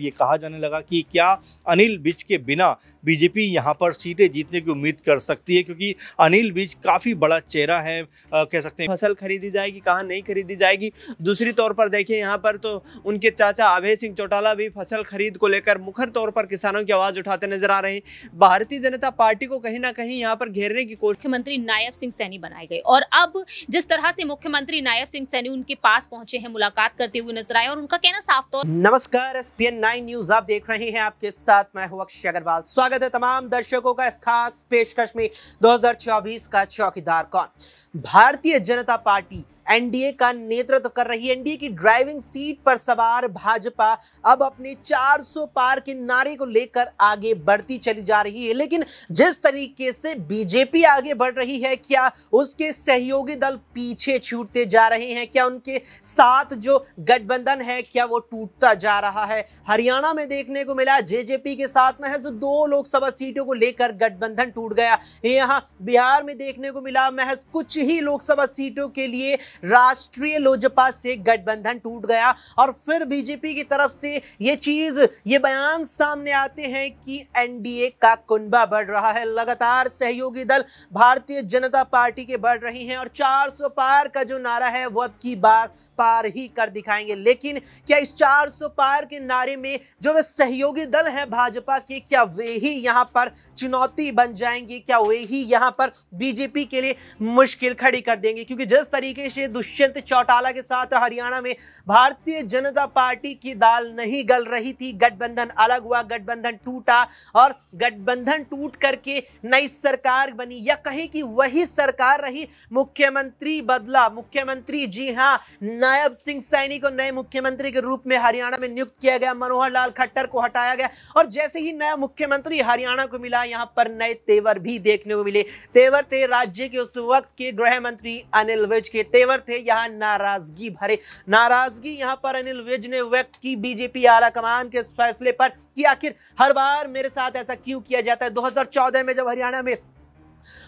ये कहा जाने लगा कि क्या अनिल विज के बिना बीजेपी यहाँ पर सीटें जीतने की उम्मीद कर सकती है क्योंकि अनिल विज काफ़ी बड़ा चेहरा है आ, कह सकते हैं फसल खरीदी जाएगी कहाँ नहीं खरीदी जाएगी दूसरी तौर पर देखिए यहाँ पर तो उनके चाचा अभय सिंह चौटाला भी फसल खरीद को लेकर मुखर तौर पर किसानों की आवाज़ उठाते नजर आ रहे हैं भारतीय जनता पार्टी को कहीं ना कहीं यहाँ पर घेरने की कोशिश मुख्यमंत्री नायब सिंह सैनी बनाए गए और अब जिस तरह से मुख्यमंत्री नायब सिंह सैनी उनके पास पहुंचे हैं मुलाकात करते हुए नजर आए और उनका कहना साफ तौर नमस्कार एस नाइन न्यूज आप देख रहे हैं आपके साथ मैं हूं अक्षय अग्रवाल स्वागत है तमाम दर्शकों का इस खास पेशकश में 2024 का चौकीदार कौन भारतीय जनता पार्टी एनडीए का नेतृत्व कर रही है एनडीए की ड्राइविंग सीट पर सवार भाजपा अब अपने 400 पार के नारे को लेकर आगे बढ़ती चली जा रही है लेकिन जिस तरीके से बीजेपी आगे बढ़ रही है क्या उसके सहयोगी दल पीछे छूटते जा रहे हैं क्या उनके साथ जो गठबंधन है क्या वो टूटता जा रहा है हरियाणा में देखने को मिला जेजेपी के साथ महज दो लोकसभा सीटों को लेकर गठबंधन टूट गया यहाँ बिहार में देखने को मिला महज कुछ ही लोकसभा सीटों के लिए राष्ट्रीय लोजपा से गठबंधन टूट गया और फिर बीजेपी की तरफ से ये चीज ये बयान सामने आते हैं कि एनडीए का कुंबा बढ़ रहा है लगातार सहयोगी दल भारतीय जनता पार्टी के बढ़ रही हैं और 400 पार का जो नारा है वो अब की बार पार ही कर दिखाएंगे लेकिन क्या इस चार पार के नारे में जो वे सहयोगी दल है भाजपा के क्या वे ही यहां पर चुनौती बन जाएंगे क्या वे ही यहां पर बीजेपी के लिए मुश्किल खड़ी कर देंगे क्योंकि जिस तरीके से पहुंचे दुष्यंत चौटाला के साथ हरियाणा में भारतीय जनता पार्टी की दाल नहीं गल रही थी गठबंधन अलग हुआ गठबंधन टूटा और गठबंधन टूट करके नई सरकार बनी या कहीं कि वही सरकार रही मुख्यमंत्री बदला मुख्यमंत्री जी हां नायब सिंह सैनी को नए मुख्यमंत्री के रूप में हरियाणा में नियुक्त किया गया मनोहर लाल खट्टर को हटाया गया और जैसे ही नया मुख्यमंत्री हरियाणा को मिला यहां पर नए तेवर भी देखने को मिले तेवर थे राज्य के उस वक्त के गृह मंत्री अनिल विज के तेवर ड्राइवर थे यहाँ नाराजगी भरे नाराजगी यहाँ पर अनिल विज ने व्यक्त की बीजेपी आला कमान के इस फैसले पर कि आखिर हर बार मेरे साथ ऐसा क्यों किया जाता है 2014 में जब हरियाणा में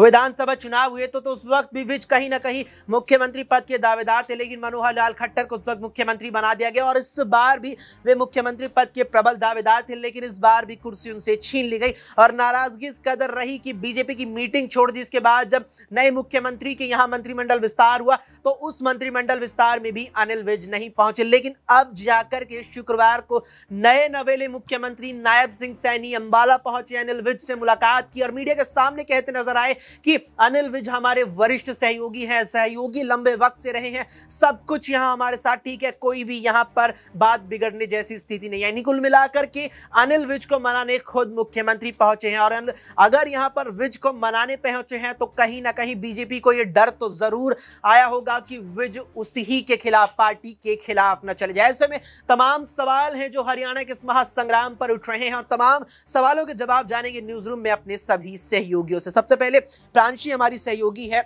विधानसभा चुनाव हुए तो, तो उस वक्त भी विज कहीं ना कहीं मुख्यमंत्री पद के दावेदार थे लेकिन मनोहर लाल खट्टर को उस वक्त मुख्यमंत्री बना दिया गया और इस बार भी वे मुख्यमंत्री पद के प्रबल दावेदार थे लेकिन इस बार भी कुर्सी उनसे छीन ली गई और नाराजगी इस कदर रही कि बीजेपी की मीटिंग छोड़ दी इसके बाद जब नए मुख्यमंत्री के यहाँ मंत्रिमंडल विस्तार हुआ तो उस मंत्रिमंडल विस्तार में भी अनिल विज नहीं पहुंचे लेकिन अब जाकर के शुक्रवार को नए नवेले मुख्यमंत्री नायब सिंह सैनी अंबाला पहुंचे अनिल विज से मुलाकात की और मीडिया के सामने कहते नजर रहा है कि अनिल विज हमारे वरिष्ठ सहयोगी हैं सहयोगी लंबे वक्त से रहे हैं सब कुछ यहाँ हमारे साथ ठीक है कोई भी यहाँ पर बात बिगड़ने जैसी स्थिति नहीं यानी कुल मिलाकर के अनिल विज को मनाने खुद मुख्यमंत्री पहुंचे हैं और अगर यहाँ पर विज को मनाने पहुंचे हैं तो कहीं ना कहीं बीजेपी को यह डर तो जरूर आया होगा कि विज उसी के खिलाफ पार्टी के खिलाफ न चले जाए ऐसे में तमाम सवाल हैं जो हरियाणा के इस महासंग्राम पर उठ रहे हैं और तमाम सवालों के जवाब जानेंगे न्यूज रूम में अपने सभी सहयोगियों से सबसे पहले पहले प्रांशी हमारी सहयोगी है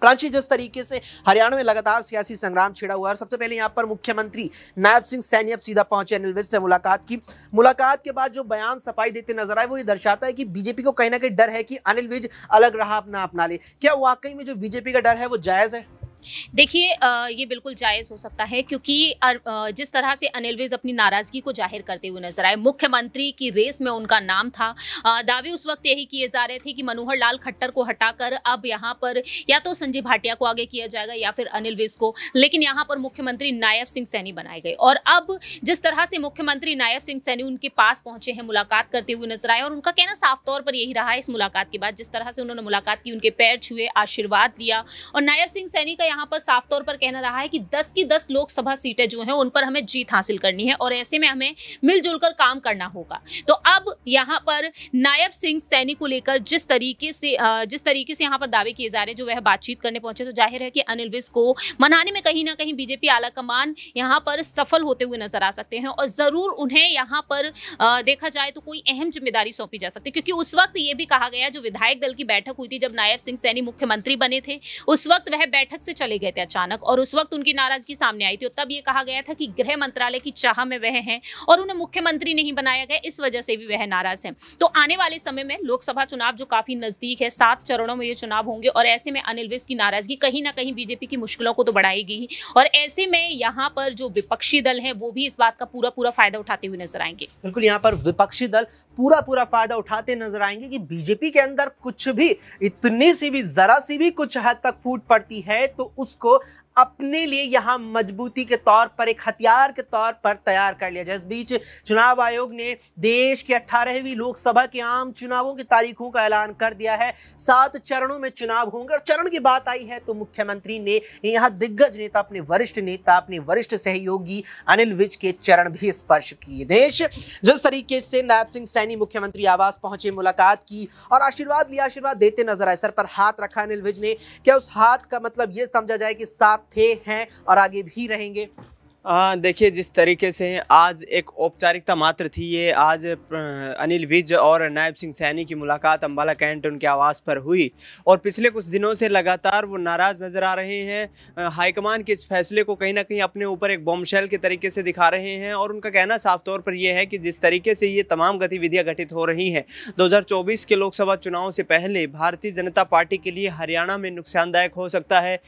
प्रांशी जिस तरीके से हरियाणा में लगातार सियासी संग्राम छिड़ा हुआ है सबसे पहले यहाँ पर मुख्यमंत्री नायब सिंह सैनी अब सीधा पहुंचे अनिल विज से मुलाकात की मुलाकात के बाद जो बयान सफाई देते नजर आए वो ये दर्शाता है कि बीजेपी को कहीं ना कहीं डर है कि अनिल विज अलग रहा अपना अपना ले क्या वाकई में जो बीजेपी का डर है वो जायज़ है देखिए ये बिल्कुल जायज़ हो सकता है क्योंकि जिस तरह से अनिल विज अपनी नाराज़गी को जाहिर करते हुए नजर आए मुख्यमंत्री की रेस में उनका नाम था दावे उस वक्त यही किए जा रहे थे कि मनोहर लाल खट्टर को हटाकर अब यहाँ पर या तो संजय भाटिया को आगे किया जाएगा या फिर अनिल विज को लेकिन यहाँ पर मुख्यमंत्री नायब सिंह सैनी बनाए गए और अब जिस तरह से मुख्यमंत्री नायब सिंह सैनी उनके पास पहुंचे हैं मुलाकात करते हुए नजर आए और उनका कहना साफ तौर पर यही रहा है इस मुलाकात के बाद जिस तरह से उन्होंने मुलाकात की उनके पैर छुए आशीर्वाद दिया और नायब सिंह सैनी का यहाँ पर साफ तौर पर कहना रहा है कि दस की दस लोकसभा सीटें जो हैं उन पर हमें जीत हासिल करनी है और ऐसे में हमें मिलजुल कर काम करना होगा तो अब यहाँ पर नायब सिंह सैनी को लेकर जिस तरीके से जिस तरीके से यहाँ पर दावे किए जा रहे हैं जो वह बातचीत करने पहुंचे तो जाहिर है कि अनिल विज को मनाने में कहीं ना कहीं बीजेपी आलाकमान यहाँ पर सफल होते हुए नजर आ सकते हैं और ज़रूर उन्हें यहाँ पर देखा जाए तो कोई अहम जिम्मेदारी सौंपी जा सकती है क्योंकि उस वक्त ये भी कहा गया जो विधायक दल की बैठक हुई थी जब नायब सिंह सैनी मुख्यमंत्री बने थे उस वक्त वह बैठक से चले गए थे अचानक और उस वक्त उनकी नाराजगी सामने आई थी और तब ये कहा गया था कि गृह मंत्रालय की चाह में वह हैं और उन्हें मुख्यमंत्री नहीं बनाया गया इस वजह से भी वह नाराज हैं तो आने वाले समय में लोकसभा चुनाव जो काफी नजदीक है सात चरणों में ये चुनाव होंगे और ऐसे में अनिल विज की नाराजगी कहीं ना कहीं बीजेपी की मुश्किलों को तो बढ़ाएगी और ऐसे में यहाँ पर जो विपक्षी दल है वो भी इस बात का पूरा पूरा फायदा उठाते हुए नजर आएंगे बिल्कुल यहाँ पर विपक्षी दल पूरा पूरा फायदा उठाते नजर आएंगे कि बीजेपी के अंदर कुछ भी इतनी सी भी जरा सी भी कुछ हद तक फूट पड़ती है तो उसको अपने लिए यहां मजबूती के तौर पर एक हथियार के तौर पर तैयार कर लिया जाए इस बीच चुनाव आयोग ने देश के अठारहवीं लोकसभा के आम चुनावों की तारीखों का ऐलान कर दिया है सात चरणों में चुनाव होंगे और चरण की बात आई है तो मुख्यमंत्री ने यहां दिग्गज नेता अपने वरिष्ठ नेता अपने वरिष्ठ सहयोगी अनिल विज के चरण भी स्पर्श किए देश जिस तरीके से नायब सिंह सैनी मुख्यमंत्री आवास पहुंचे मुलाकात की और आशीर्वाद लिया आशीर्वाद देते नजर आए सर पर हाथ रखा अनिल विज ने क्या उस हाथ का मतलब यह समझा जाए कि सात थे हैं और आगे भी रहेंगे देखिए जिस तरीके से आज एक औपचारिकता मात्र थी ये आज अनिल विज और नायब सिंह सैनी की मुलाकात अम्बाला कैंट उनके आवास पर हुई और पिछले कुछ दिनों से लगातार वो नाराज़ नज़र आ रहे हैं हाईकमान के इस फैसले को कहीं ना कहीं अपने ऊपर एक बॉम्बशेल के तरीके से दिखा रहे हैं और उनका कहना साफ तौर पर यह है कि जिस तरीके से ये तमाम गतिविधियाँ घटित हो रही हैं दो के लोकसभा चुनाव से पहले भारतीय जनता पार्टी के लिए हरियाणा में नुकसानदायक हो सकता है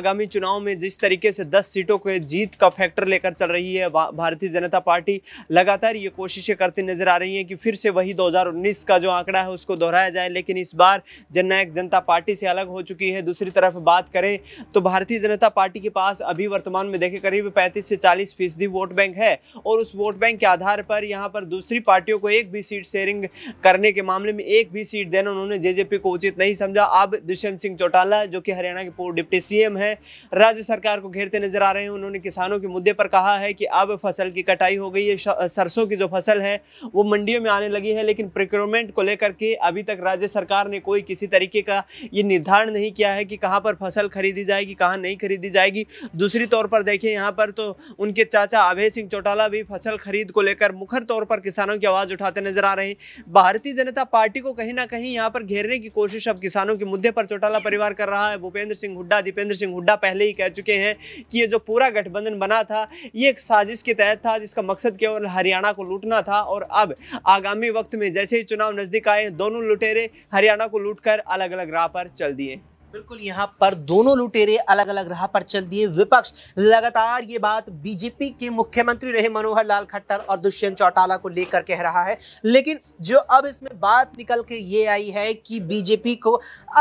आगामी चुनाव में जिस तरीके से दस सीटों को जीत का फैक्टर न्यूट्रल लेकर चल रही है भारतीय जनता पार्टी लगातार ये कोशिशें करती नजर आ रही हैं कि फिर से वही 2019 का जो आंकड़ा है उसको दोहराया जाए लेकिन इस बार जननायक जनता पार्टी से अलग हो चुकी है दूसरी तरफ बात करें तो भारतीय जनता पार्टी के पास अभी वर्तमान में देखें करीब पैंतीस से चालीस फीसदी वोट बैंक है और उस वोट बैंक के आधार पर यहाँ पर दूसरी पार्टियों को एक भी सीट शेयरिंग करने के मामले में एक भी सीट देना उन्होंने जेजेपी को उचित नहीं समझा अब दुष्यंत सिंह चौटाला जो कि हरियाणा के पूर्व डिप्टी सीएम है राज्य सरकार को घेरते नजर आ रहे हैं उन्होंने किसानों के मुद्दे मुद्दे पर कहा है कि अब फसल की कटाई हो गई है सरसों की जो फसल है वो मंडियों में आने लगी है लेकिन प्रिक्योरमेंट को लेकर के अभी तक राज्य सरकार ने कोई किसी तरीके का ये निर्धारण नहीं किया है कि कहाँ पर फसल खरीदी जाएगी कहाँ नहीं खरीदी जाएगी दूसरी तौर पर देखिए यहाँ पर तो उनके चाचा अभय सिंह चौटाला भी फसल खरीद को लेकर मुखर तौर पर किसानों की आवाज़ उठाते नजर आ रहे हैं भारतीय जनता पार्टी को कहीं ना कहीं यहाँ पर घेरने की कोशिश अब किसानों के मुद्दे पर चौटाला परिवार कर रहा है भूपेंद्र सिंह हुड्डा दीपेंद्र सिंह हुड्डा पहले ही कह चुके हैं कि ये जो पूरा गठबंधन बना था था ये एक साजिश के तहत था जिसका मकसद केवल हरियाणा को लूटना था और अब आगामी वक्त में जैसे ही चुनाव नजदीक आए दोनों लुटेरे हरियाणा को लूटकर अलग अलग राह पर चल दिए बिल्कुल यहाँ पर दोनों लुटेरे अलग अलग राह पर चल दिए विपक्ष लगातार ये बात बीजेपी के मुख्यमंत्री रहे मनोहर लाल खट्टर और दुष्यंत चौटाला को लेकर कह रहा है लेकिन जो अब इसमें बात निकल के ये आई है कि बीजेपी को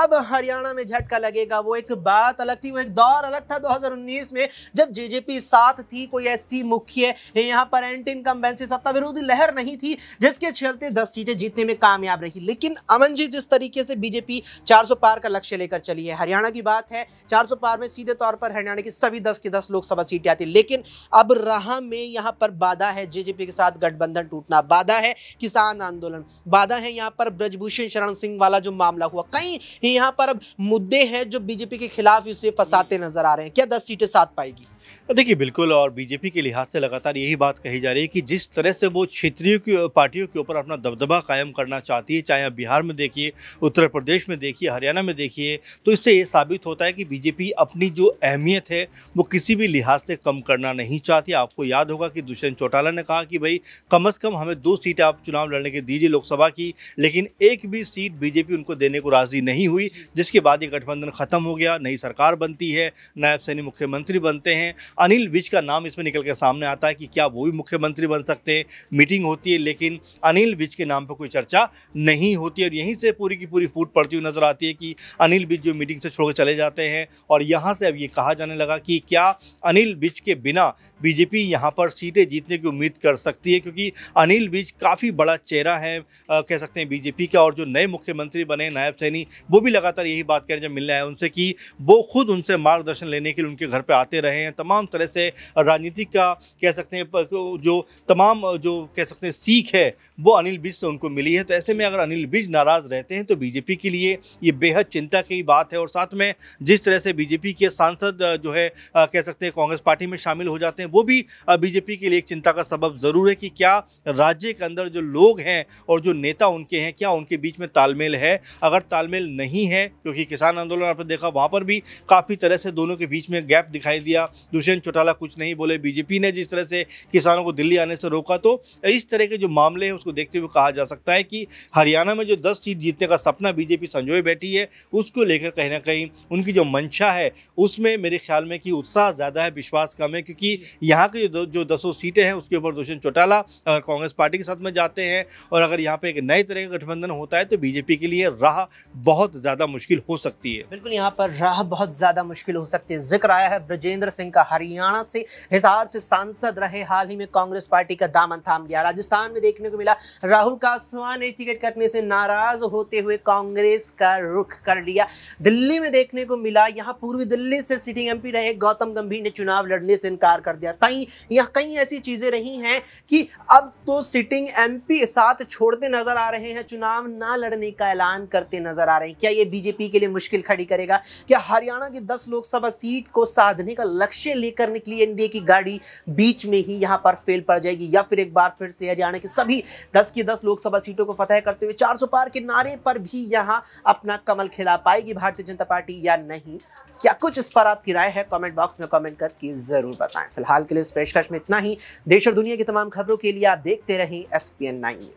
अब हरियाणा में झटका लगेगा वो एक बात अलग थी वो एक दौर अलग था दो में जब जेजेपी साथ थी कोई ऐसी मुख्य यहाँ पर एंटी इनकम्बेंसी सत्ता विरोधी लहर नहीं थी जिसके चलते दस सीटें जीतने में कामयाब रही लेकिन अमन जी जिस तरीके से बीजेपी चार पार का लक्ष्य लेकर चली वाली है हरियाणा की बात है चार सौ पार में सीधे तौर पर हरियाणा की सभी दस की दस लोकसभा सीटें आती लेकिन अब रहा में यहाँ पर बाधा है जेजेपी के साथ गठबंधन टूटना बाधा है किसान आंदोलन बाधा है यहाँ पर ब्रजभूषण शरण सिंह वाला जो मामला हुआ कई यहाँ पर अब मुद्दे हैं जो बीजेपी के खिलाफ उसे फंसाते नजर आ रहे हैं क्या दस सीटें साथ पाएगी देखिए बिल्कुल और बीजेपी के लिहाज से लगातार यही बात कही जा रही है कि जिस तरह से वो क्षेत्रीय की पार्टियों के ऊपर अपना दबदबा कायम करना चाहती है चाहे आप बिहार में देखिए उत्तर प्रदेश में देखिए हरियाणा में देखिए तो इससे ये साबित होता है कि बीजेपी अपनी जो अहमियत है वो किसी भी लिहाज से कम करना नहीं चाहती आपको याद होगा कि दुष्यंत चौटाला ने कहा कि भाई कम अज़ कम हमें दो सीटें आप चुनाव लड़ने के दीजिए लोकसभा की लेकिन एक भी सीट बीजेपी उनको देने को राज़ी नहीं हुई जिसके बाद ये गठबंधन ख़त्म हो गया नई सरकार बनती है नायब सैनी मुख्यमंत्री बनते हैं अनिल विज का नाम इसमें निकल कर सामने आता है कि क्या वो भी मुख्यमंत्री बन सकते हैं मीटिंग होती है लेकिन अनिल विज के नाम पर कोई चर्चा नहीं होती और यहीं से पूरी की पूरी फूट पड़ती हुई नजर आती है कि अनिल विज जो मीटिंग से छोड़कर चले जाते हैं और यहाँ से अब ये कहा जाने लगा कि क्या अनिल विज के बिना बीजेपी यहाँ पर सीटें जीतने की उम्मीद कर सकती है क्योंकि अनिल विज काफ़ी बड़ा चेहरा है कह सकते हैं बीजेपी का और जो नए मुख्यमंत्री बने नायब सैनी वो भी लगातार यही बात करें जब मिलने आए उनसे कि वो खुद उनसे मार्गदर्शन लेने के लिए उनके घर पर आते रहे हैं तमाम तरह से राजनीति का कह सकते हैं जो तमाम जो कह सकते हैं सीख है वो अनिल बिज से उनको मिली है तो ऐसे में अगर अनिल बिज नाराज़ रहते हैं तो बीजेपी के लिए ये बेहद चिंता की बात है और साथ में जिस तरह से बीजेपी के सांसद जो है कह सकते हैं कांग्रेस पार्टी में शामिल हो जाते हैं वो भी बीजेपी के लिए एक चिंता का सबब ज़रूर है कि क्या राज्य के अंदर जो लोग हैं और जो नेता उनके हैं क्या उनके बीच में तालमेल है अगर तालमेल नहीं है क्योंकि किसान आंदोलन आपने देखा वहाँ पर भी काफ़ी तरह से दोनों के बीच में गैप दिखाई दिया दूसरे दुष्यंत चौटाला कुछ नहीं बोले बीजेपी ने जिस तरह से किसानों को दिल्ली आने से रोका तो इस तरह के जो मामले हैं उसको देखते हुए कहा जा सकता है कि हरियाणा में जो दस सीट जीतने का सपना बीजेपी संजोए बैठी है उसको लेकर कहीं ना कहीं उनकी जो मंशा है उसमें मेरे ख्याल में कि उत्साह ज़्यादा है विश्वास कम है क्योंकि यहाँ की जो दसों सीटें हैं उसके ऊपर दुष्यंत चौटाला अगर कांग्रेस पार्टी के साथ में जाते हैं और अगर यहाँ पर एक नए तरह का गठबंधन होता है तो बीजेपी के लिए राह बहुत ज़्यादा मुश्किल हो सकती है बिल्कुल यहाँ पर राह बहुत ज़्यादा मुश्किल हो सकती है जिक्र आया है ब्रजेंद्र सिंह का हरियाणा से हिसार से सांसद रहे हाल ही में कांग्रेस पार्टी का दामन थाम गया राजस्थान में देखने को मिला राहुल कासवान ने टिकट कटने से नाराज होते हुए कांग्रेस का रुख कर लिया दिल्ली में देखने को मिला यहाँ पूर्वी दिल्ली से सिटिंग एमपी रहे गौतम गंभीर ने चुनाव लड़ने से इनकार कर दिया कई यहाँ कई ऐसी चीजें रही हैं कि अब तो सिटिंग एमपी साथ छोड़ते नजर आ रहे हैं चुनाव ना लड़ने का ऐलान करते नजर आ रहे हैं क्या ये बीजेपी के लिए मुश्किल खड़ी करेगा क्या हरियाणा की दस लोकसभा सीट को साधने का लक्ष्य ले करने के लिए एनडीए की गाड़ी बीच में ही यहां पर फेल पड़ जाएगी या फिर एक बार फिर से हरियाणा के सभी दस की दस लोकसभा सीटों को फतेह करते हुए चार पार के नारे पर भी यहां अपना कमल खिला पाएगी भारतीय जनता पार्टी या नहीं क्या कुछ इस पर आपकी राय है कॉमेंट बॉक्स में कॉमेंट करके जरूर बताएं फिलहाल के लिए इस पेशकश में इतना ही देश और दुनिया की तमाम खबरों के लिए आप देखते रहें एस पी न्यूज